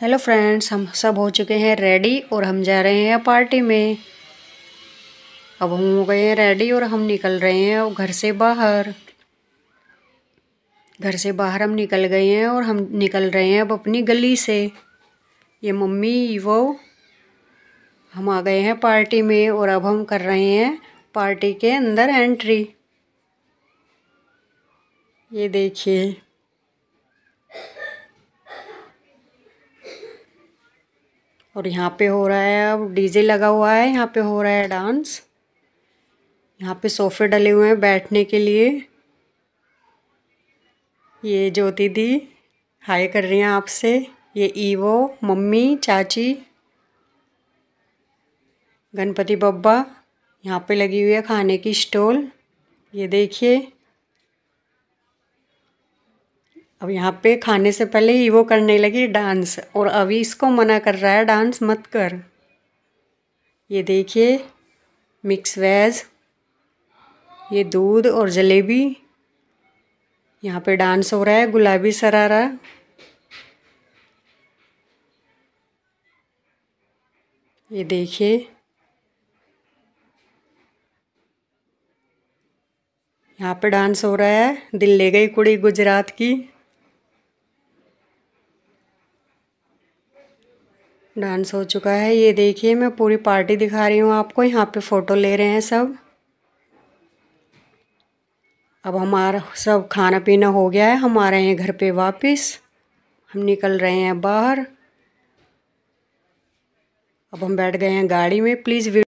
hello friends हम सब हो चुके हैं रेडी और हम जा रहे हैं पार्टी में अब हम हो गए हैं रेडी और हम निकल रहे हैं घर से बाहर घर से बाहर हम निकल गए हैं और हम निकल रहे हैं अब अपनी गली से ये मम्मी वो हम आ गए हैं पार्टी में और अब हम कर रहे हैं पार्टी के अंदर एंट्री ये देखिए और यहाँ पे हो रहा है अब डीजे लगा हुआ है यहाँ पे हो रहा है डांस यहाँ पे सोफे डले हुए हैं बैठने के लिए ये ज्योति दी हाय कर रही हैं आपसे ये ईवो मम्मी चाची गणपति बब्बा यहाँ पे लगी हुई है खाने की स्टॉल ये देखिए अब यहाँ पे खाने से पहले ही वो करने लगी डांस और अभी इसको मना कर रहा है डांस मत कर ये देखिए मिक्स वेज ये दूध और जलेबी यहाँ पे डांस हो रहा है गुलाबी सरारा ये देखिए यहाँ पे डांस हो रहा है दिल ले गई कुड़ी गुजरात की डांस हो चुका है ये देखिए मैं पूरी पार्टी दिखा रही हूँ आपको यहाँ पे फ़ोटो ले रहे हैं सब अब हमारा सब खाना पीना हो गया है हम आ रहे हैं घर पे वापस हम निकल रहे हैं बाहर अब हम बैठ गए हैं गाड़ी में प्लीज़